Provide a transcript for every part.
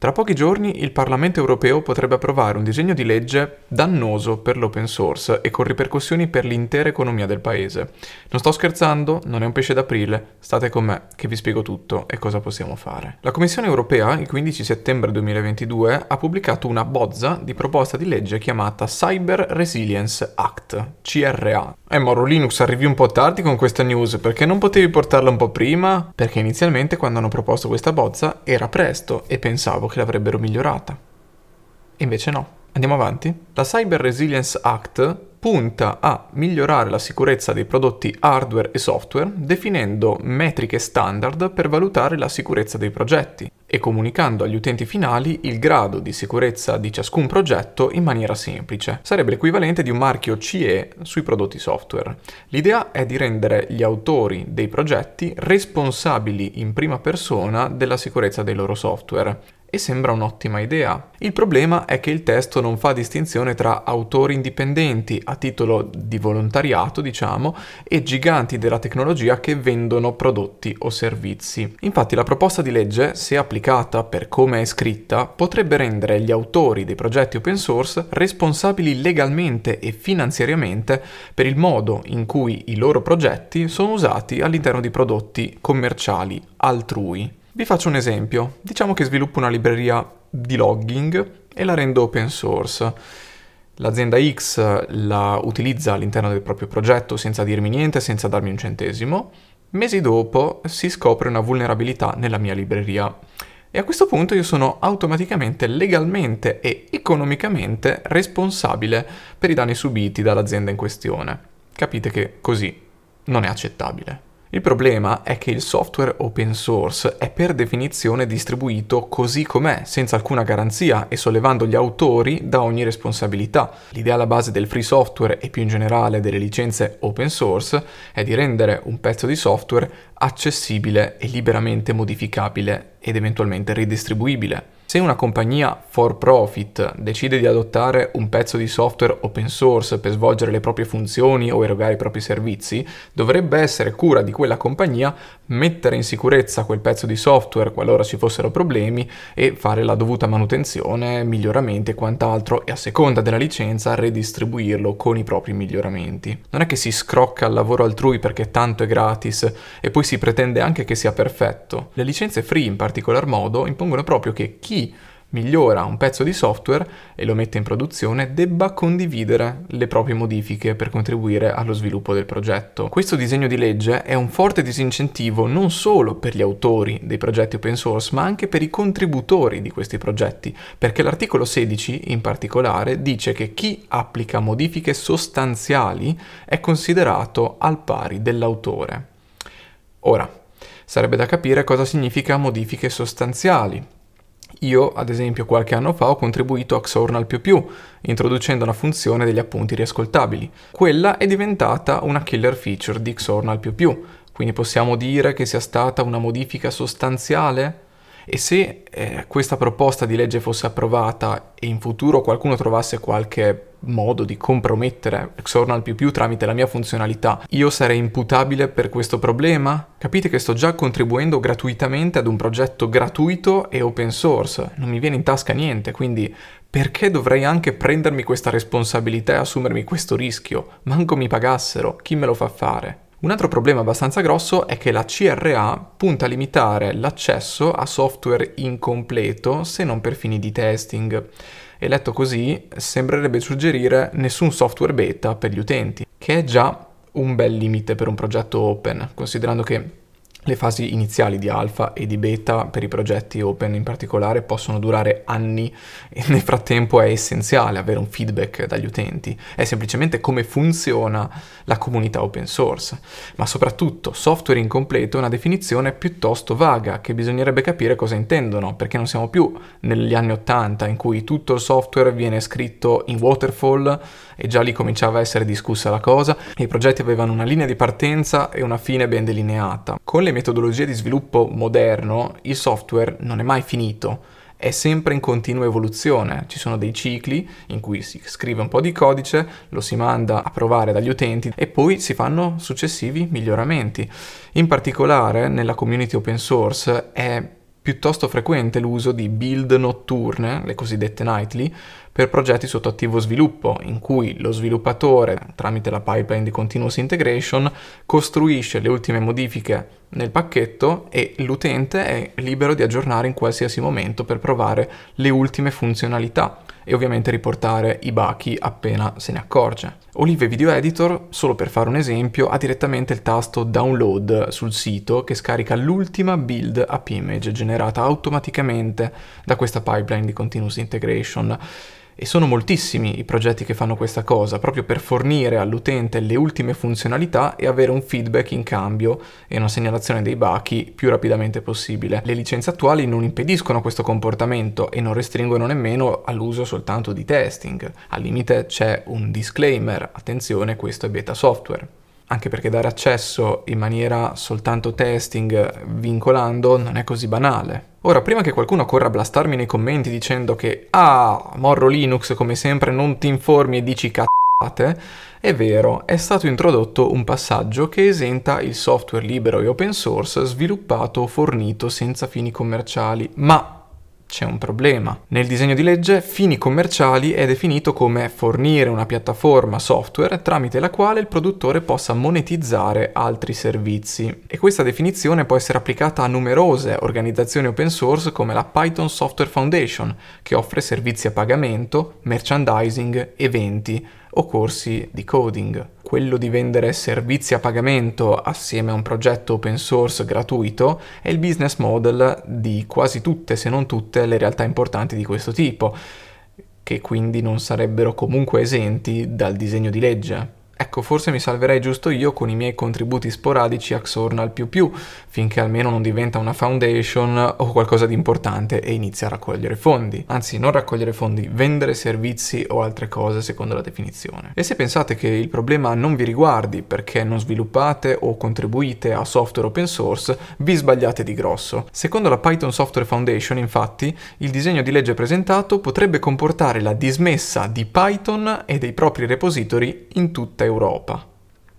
Tra pochi giorni il Parlamento europeo potrebbe approvare un disegno di legge dannoso per l'open source e con ripercussioni per l'intera economia del paese. Non sto scherzando, non è un pesce d'aprile, state con me che vi spiego tutto e cosa possiamo fare. La Commissione europea il 15 settembre 2022 ha pubblicato una bozza di proposta di legge chiamata Cyber Resilience Act, CRA. Eh Moro Linux arrivi un po' tardi con questa news, perché non potevi portarla un po' prima? Perché inizialmente quando hanno proposto questa bozza era presto e pensavo che l'avrebbero migliorata. E invece no. Andiamo avanti. La Cyber Resilience Act punta a migliorare la sicurezza dei prodotti hardware e software definendo metriche standard per valutare la sicurezza dei progetti e comunicando agli utenti finali il grado di sicurezza di ciascun progetto in maniera semplice. Sarebbe l'equivalente di un marchio CE sui prodotti software. L'idea è di rendere gli autori dei progetti responsabili in prima persona della sicurezza dei loro software e sembra un'ottima idea. Il problema è che il testo non fa distinzione tra autori indipendenti a titolo di volontariato, diciamo, e giganti della tecnologia che vendono prodotti o servizi. Infatti la proposta di legge, se applicata per come è scritta, potrebbe rendere gli autori dei progetti open source responsabili legalmente e finanziariamente per il modo in cui i loro progetti sono usati all'interno di prodotti commerciali altrui. Vi faccio un esempio. Diciamo che sviluppo una libreria di logging e la rendo open source. L'azienda X la utilizza all'interno del proprio progetto senza dirmi niente, senza darmi un centesimo. Mesi dopo si scopre una vulnerabilità nella mia libreria. E a questo punto io sono automaticamente, legalmente e economicamente responsabile per i danni subiti dall'azienda in questione. Capite che così non è accettabile. Il problema è che il software open source è per definizione distribuito così com'è, senza alcuna garanzia e sollevando gli autori da ogni responsabilità. L'idea alla base del free software e più in generale delle licenze open source è di rendere un pezzo di software accessibile e liberamente modificabile ed eventualmente ridistribuibile. Se una compagnia for profit decide di adottare un pezzo di software open source per svolgere le proprie funzioni o erogare i propri servizi, dovrebbe essere cura di quella compagnia mettere in sicurezza quel pezzo di software qualora ci fossero problemi e fare la dovuta manutenzione, miglioramenti e quant'altro e a seconda della licenza redistribuirlo con i propri miglioramenti. Non è che si scrocca il lavoro altrui perché tanto è gratis e poi si pretende anche che sia perfetto. Le licenze free in particolar modo impongono proprio che chi migliora un pezzo di software e lo mette in produzione debba condividere le proprie modifiche per contribuire allo sviluppo del progetto. Questo disegno di legge è un forte disincentivo non solo per gli autori dei progetti open source ma anche per i contributori di questi progetti perché l'articolo 16 in particolare dice che chi applica modifiche sostanziali è considerato al pari dell'autore. Ora, sarebbe da capire cosa significa modifiche sostanziali io, ad esempio, qualche anno fa ho contribuito a Xornal++, introducendo una funzione degli appunti riascoltabili. Quella è diventata una killer feature di Xornal++, quindi possiamo dire che sia stata una modifica sostanziale? e se eh, questa proposta di legge fosse approvata e in futuro qualcuno trovasse qualche modo di compromettere Exornal più più tramite la mia funzionalità, io sarei imputabile per questo problema? Capite che sto già contribuendo gratuitamente ad un progetto gratuito e open source, non mi viene in tasca niente, quindi perché dovrei anche prendermi questa responsabilità e assumermi questo rischio? Manco mi pagassero, chi me lo fa fare? Un altro problema abbastanza grosso è che la CRA punta a limitare l'accesso a software incompleto se non per fini di testing e letto così sembrerebbe suggerire nessun software beta per gli utenti, che è già un bel limite per un progetto open, considerando che le fasi iniziali di alfa e di beta per i progetti open in particolare possono durare anni e nel frattempo è essenziale avere un feedback dagli utenti, è semplicemente come funziona la comunità open source, ma soprattutto software incompleto è una definizione piuttosto vaga che bisognerebbe capire cosa intendono, perché non siamo più negli anni 80 in cui tutto il software viene scritto in waterfall e già lì cominciava a essere discussa la cosa e i progetti avevano una linea di partenza e una fine ben delineata. Con le le metodologie di sviluppo moderno, il software non è mai finito, è sempre in continua evoluzione. Ci sono dei cicli in cui si scrive un po' di codice, lo si manda a provare dagli utenti e poi si fanno successivi miglioramenti. In particolare nella community open source è piuttosto frequente l'uso di build notturne, le cosiddette nightly, per progetti sotto attivo sviluppo, in cui lo sviluppatore, tramite la pipeline di continuous integration, costruisce le ultime modifiche nel pacchetto e l'utente è libero di aggiornare in qualsiasi momento per provare le ultime funzionalità e ovviamente riportare i bachi appena se ne accorge. Olive Video Editor, solo per fare un esempio, ha direttamente il tasto download sul sito che scarica l'ultima build app image generata automaticamente da questa pipeline di continuous integration e sono moltissimi i progetti che fanno questa cosa, proprio per fornire all'utente le ultime funzionalità e avere un feedback in cambio e una segnalazione dei bachi più rapidamente possibile. Le licenze attuali non impediscono questo comportamento e non restringono nemmeno all'uso soltanto di testing. Al limite c'è un disclaimer, attenzione questo è beta software anche perché dare accesso in maniera soltanto testing, vincolando, non è così banale. Ora, prima che qualcuno corra a blastarmi nei commenti dicendo che ah, Morro Linux come sempre non ti informi e dici cazzate, è vero, è stato introdotto un passaggio che esenta il software libero e open source sviluppato o fornito senza fini commerciali, ma c'è un problema. Nel disegno di legge fini commerciali è definito come fornire una piattaforma software tramite la quale il produttore possa monetizzare altri servizi. E questa definizione può essere applicata a numerose organizzazioni open source come la Python Software Foundation, che offre servizi a pagamento, merchandising, eventi, o corsi di coding. Quello di vendere servizi a pagamento assieme a un progetto open source gratuito è il business model di quasi tutte, se non tutte, le realtà importanti di questo tipo, che quindi non sarebbero comunque esenti dal disegno di legge. Ecco, forse mi salverei giusto io con i miei contributi sporadici a Xornal più più, finché almeno non diventa una foundation o qualcosa di importante e inizia a raccogliere fondi. Anzi, non raccogliere fondi, vendere servizi o altre cose secondo la definizione. E se pensate che il problema non vi riguardi perché non sviluppate o contribuite a software open source, vi sbagliate di grosso. Secondo la Python Software Foundation, infatti, il disegno di legge presentato potrebbe comportare la dismessa di Python e dei propri repository in tutta Europa Europa.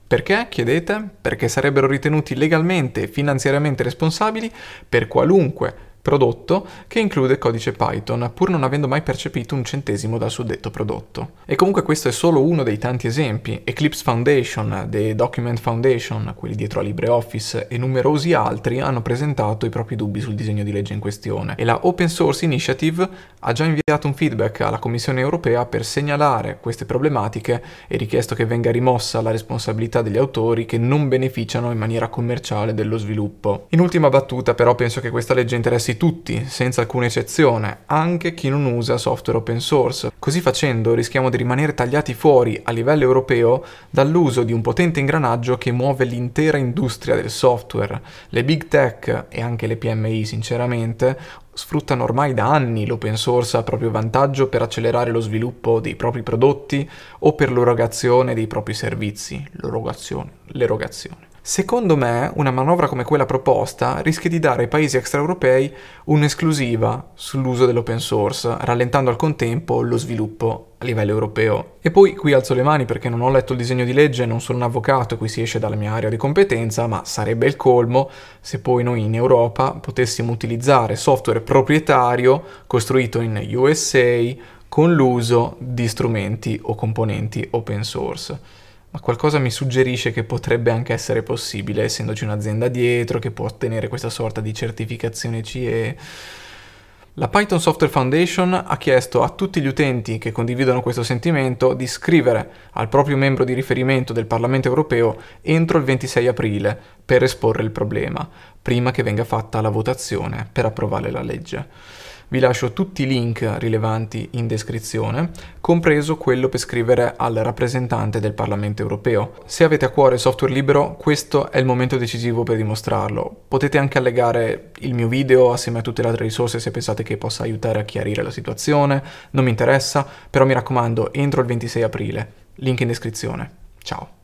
Perché, chiedete? Perché sarebbero ritenuti legalmente e finanziariamente responsabili per qualunque prodotto che include codice Python, pur non avendo mai percepito un centesimo dal suddetto prodotto. E comunque questo è solo uno dei tanti esempi, Eclipse Foundation, The Document Foundation, quelli dietro a LibreOffice e numerosi altri hanno presentato i propri dubbi sul disegno di legge in questione e la Open Source Initiative ha già inviato un feedback alla Commissione europea per segnalare queste problematiche e richiesto che venga rimossa la responsabilità degli autori che non beneficiano in maniera commerciale dello sviluppo. In ultima battuta però penso che questa legge interessi essi tutti, senza alcuna eccezione, anche chi non usa software open source. Così facendo rischiamo di rimanere tagliati fuori a livello europeo dall'uso di un potente ingranaggio che muove l'intera industria del software. Le big tech e anche le PMI sinceramente sfruttano ormai da anni l'open source a proprio vantaggio per accelerare lo sviluppo dei propri prodotti o per l'erogazione dei propri servizi. L'erogazione, l'erogazione. Secondo me, una manovra come quella proposta rischia di dare ai paesi extraeuropei un'esclusiva sull'uso dell'open source, rallentando al contempo lo sviluppo a livello europeo. E poi qui alzo le mani perché non ho letto il disegno di legge, non sono un avvocato e qui si esce dalla mia area di competenza, ma sarebbe il colmo se poi noi in Europa potessimo utilizzare software proprietario costruito in USA con l'uso di strumenti o componenti open source ma qualcosa mi suggerisce che potrebbe anche essere possibile, essendoci un'azienda dietro che può ottenere questa sorta di certificazione CE. La Python Software Foundation ha chiesto a tutti gli utenti che condividono questo sentimento di scrivere al proprio membro di riferimento del Parlamento europeo entro il 26 aprile per esporre il problema, prima che venga fatta la votazione per approvare la legge. Vi lascio tutti i link rilevanti in descrizione, compreso quello per scrivere al rappresentante del Parlamento europeo. Se avete a cuore il software libero, questo è il momento decisivo per dimostrarlo. Potete anche allegare il mio video assieme a tutte le altre risorse se pensate che possa aiutare a chiarire la situazione, non mi interessa, però mi raccomando, entro il 26 aprile. Link in descrizione. Ciao.